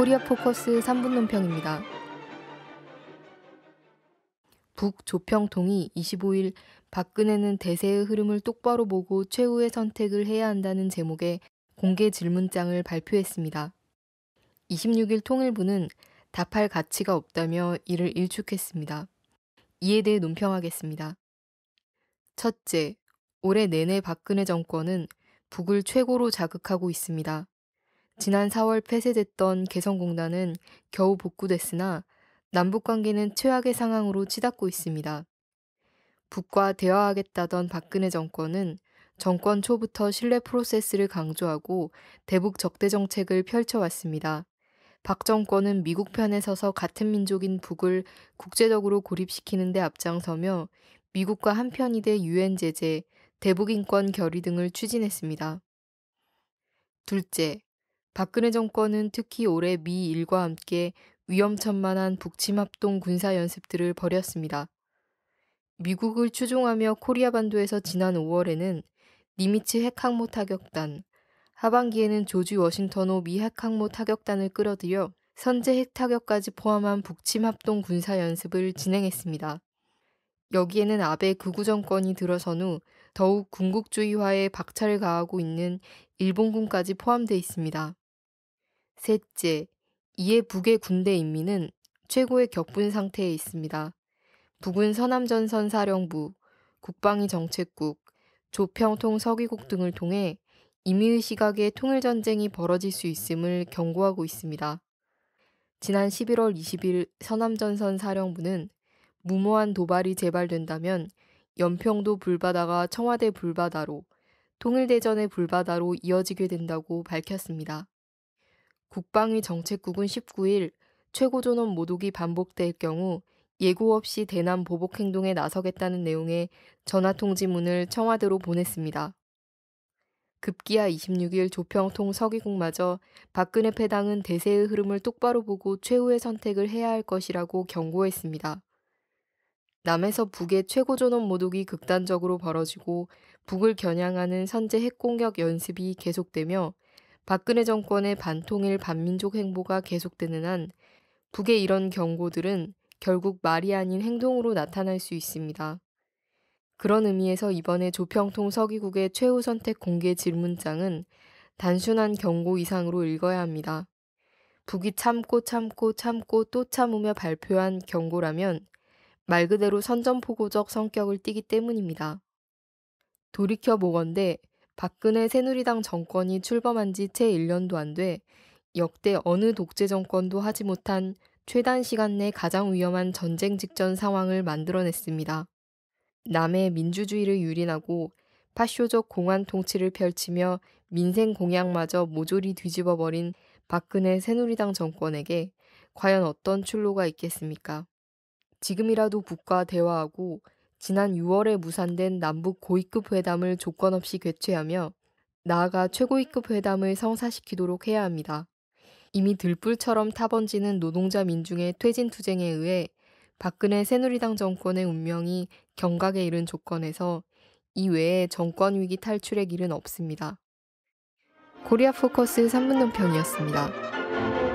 코리아 포커스 3분 논평입니다. 북조평통이 25일 박근혜는 대세의 흐름을 똑바로 보고 최후의 선택을 해야 한다는 제목의 공개 질문장을 발표했습니다. 26일 통일부는 답할 가치가 없다며 이를 일축했습니다. 이에 대해 논평하겠습니다. 첫째, 올해 내내 박근혜 정권은 북을 최고로 자극하고 있습니다. 지난 4월 폐쇄됐던 개성공단은 겨우 복구됐으나 남북 관계는 최악의 상황으로 치닫고 있습니다. 북과 대화하겠다던 박근혜 정권은 정권 초부터 신뢰 프로세스를 강조하고 대북 적대 정책을 펼쳐왔습니다. 박 정권은 미국 편에 서서 같은 민족인 북을 국제적으로 고립시키는 데 앞장서며 미국과 한편이 돼 유엔 제재, 대북 인권 결의 등을 추진했습니다. 둘째, 박근혜 정권은 특히 올해 미 일과 함께 위험천만한 북침 합동 군사 연습들을 벌였습니다. 미국을 추종하며 코리아 반도에서 지난 5월에는 니미츠 핵항모 타격단, 하반기에는 조지 워싱턴호 미 핵항모 타격단을 끌어들여 선제 핵 타격까지 포함한 북침 합동 군사 연습을 진행했습니다. 여기에는 아베 극우 정권이 들어선 후 더욱 군국주의화에 박차를 가하고 있는 일본군까지 포함되어 있습니다. 셋째, 이에 북의 군대 인민은 최고의 격분 상태에 있습니다. 북은 서남전선 사령부, 국방위 정책국, 조평통 서귀국 등을 통해 임의의 시각에 통일전쟁이 벌어질 수 있음을 경고하고 있습니다. 지난 11월 20일 서남전선 사령부는 무모한 도발이 재발된다면 연평도 불바다가 청와대 불바다로 통일대전의 불바다로 이어지게 된다고 밝혔습니다. 국방위 정책국은 19일 최고존원 모독이 반복될 경우 예고 없이 대남 보복 행동에 나서겠다는 내용의 전화 통지문을 청와대로 보냈습니다. 급기야 26일 조평통 서기국마저 박근혜 패당은 대세의 흐름을 똑바로 보고 최후의 선택을 해야 할 것이라고 경고했습니다. 남에서 북의 최고존원 모독이 극단적으로 벌어지고 북을 겨냥하는 선제 핵공격 연습이 계속되며 박근혜 정권의 반통일 반민족 행보가 계속되는 한 북의 이런 경고들은 결국 말이 아닌 행동으로 나타날 수 있습니다. 그런 의미에서 이번에 조평통 서기국의 최후 선택 공개 질문장은 단순한 경고 이상으로 읽어야 합니다. 북이 참고 참고 참고 또 참으며 발표한 경고라면 말 그대로 선전포고적 성격을 띠기 때문입니다. 돌이켜 보건대 박근혜 새누리당 정권이 출범한 지 채 1년도 안 돼 역대 어느 독재 정권도 하지 못한 최단 시간 내 가장 위험한 전쟁 직전 상황을 만들어냈습니다. 남의 민주주의를 유린하고 파쇼적 공안 통치를 펼치며 민생 공약마저 모조리 뒤집어 버린 박근혜 새누리당 정권에게 과연 어떤 출로가 있겠습니까? 지금이라도 북과 대화하고 지난 6월에 무산된 남북 고위급 회담을 조건 없이 개최하며 나아가 최고위급 회담을 성사시키도록 해야 합니다. 이미 들불처럼 타번지는 노동자 민중의 퇴진 투쟁에 의해 박근혜 새누리당 정권의 운명이 경각에 이른 조건에서 이외에 정권 위기 탈출의 길은 없습니다. 코리아 포커스 3분 논평이었습니다.